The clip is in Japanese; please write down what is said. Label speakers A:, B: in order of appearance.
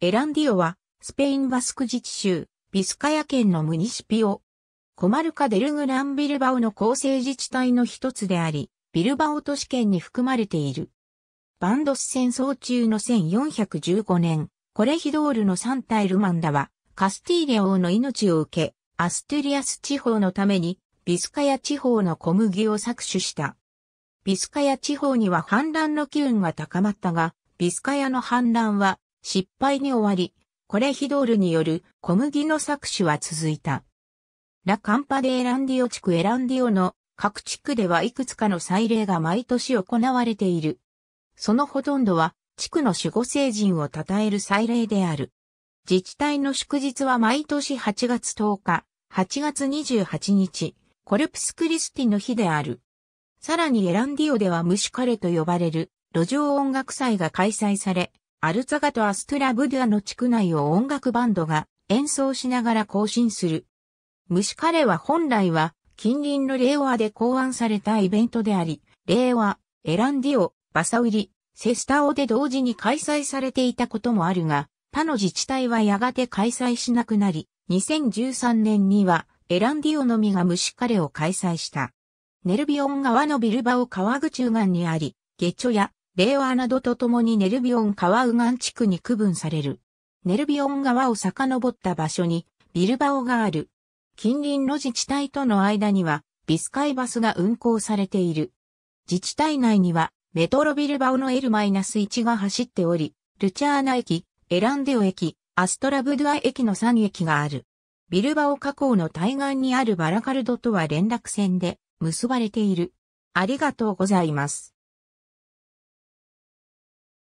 A: エランディオは、スペインバスク自治州、ビスカヤ県のムニシピオ。コマルカ・デルグラン・ビルバオの構成自治体の一つであり、ビルバオ都市圏に含まれている。バンドス戦争中の1415年、コレヒドールのサンタ・エルマンダは、カスティーレ王の命を受け、アストゥリアス地方のために、ビスカヤ地方の小麦を搾取した。ビスカヤ地方には反乱の機運が高まったが、ビスカヤの反乱は失敗に終わり、コレヒドールによる小麦の搾取は続いた。ラカンパデ・エランディオ地区エランディオの各地区ではいくつかの祭礼が毎年行われている。そのほとんどは地区の守護聖人を称える祭礼である。自治体の祝日は毎年8月10日、8月28日、コルプスクリスティの日である。さらにエランディオでは虫カレと呼ばれる路上音楽祭が開催され、アルツァガとアストラブデュアの地区内を音楽バンドが演奏しながら更新する。虫カレは本来は近隣の令和で考案されたイベントであり、令和、エランディオ、バサウリ、セスタオで同時に開催されていたこともあるが、他の自治体はやがて開催しなくなり、2013年にはエランディオのみが虫カレを開催した。ネルビオン川のビルバオ川口右岸にあり、ゲチョやレ和などドと共にネルビオン川右岸地区に区分される。ネルビオン川を遡った場所にビルバオがある。近隣の自治体との間にはビスカイバスが運行されている。自治体内にはメトロビルバオの L-1 が走っており、ルチャーナ駅、エランデオ駅、アストラブドア駅の3駅がある。ビルバオ河口の対岸にあるバラカルドとは連絡船で結ばれている。ありがとうございます。